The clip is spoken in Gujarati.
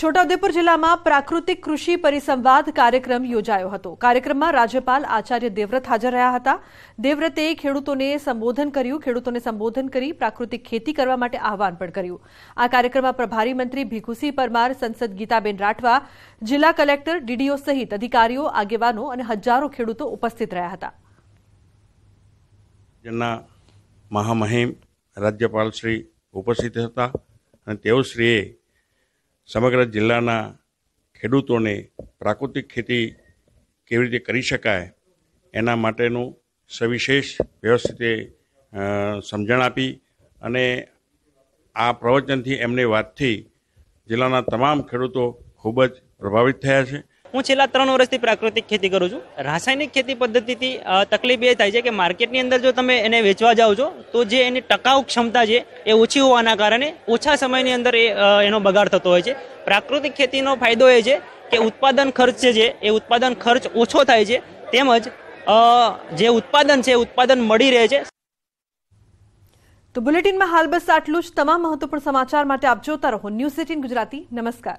છોટાઉદેપુર જિલ્લામાં પ્રાકૃતિક કૃષિ પરિસંવાદ કાર્યક્રમ યોજાયો હતો કાર્યક્રમમાં રાજ્યપાલ આચાર્ય દેવવ્રત હાજર રહ્યા હતા દેવવ્રતે ખેડૂતોને સંબોધન કર્યું ખેડૂતોને સંબોધન કરી પ્રાકૃતિક ખેતી કરવા માટે આહવાન પણ કર્યું આ કાર્યક્રમમાં પ્રભારી મંત્રી ભીખુસિંહ પરમાર સંસદ ગીતાબેન રાઠવા જિલ્લા કલેક્ટર ડીડીઓ સહિત અધિકારીઓ આગેવાનો અને હજારો ખેડૂતો ઉપસ્થિત રહ્યા હતા મહામહિમ રાજ્યપાલ શ્રી ઉપસ્થિત હતા અને તેઓ શ્રીએ સમગ્ર જિલ્લાના ખેડૂતોને પ્રાકૃતિક ખેતી કેવી રીતે કરી શકાય એના માટેનું સવિશેષ વ્યવસ્થિત સમજણ આપી અને આ પ્રવચનથી એમની વાતથી જિલ્લાના તમામ ખેડૂતો ખૂબ જ પ્રભાવિત થયા છે હું છેલ્લા ત્રણ વર્ષથી પ્રાકૃતિક ખેતી કરું છું રાસાયણિક ખેતી પદ્ધતિથી તકલીફ એ થાય છે કે માર્કેટની અંદર જો તમે એને વેચવા જાઓ છો તો જે એની ટકાઉ ક્ષમતા છે એ ઓછી હોવાના કારણે ઓછા સમયની અંદર એ એનો બગાડ થતો હોય છે પ્રાકૃતિક ખેતીનો ફાયદો એ છે કે ઉત્પાદન ખર્ચ જે છે એ ઉત્પાદન ખર્ચ ઓછો થાય છે તેમજ જે ઉત્પાદન છે ઉત્પાદન મળી રહે છે તો બુલેટિનમાં હાલ બસ આટલું જ તમામ મહત્વપૂર્ણ સમાચાર માટે આપ જોતા રહો ન્યૂઝ એટીન ગુજરાતી નમસ્કાર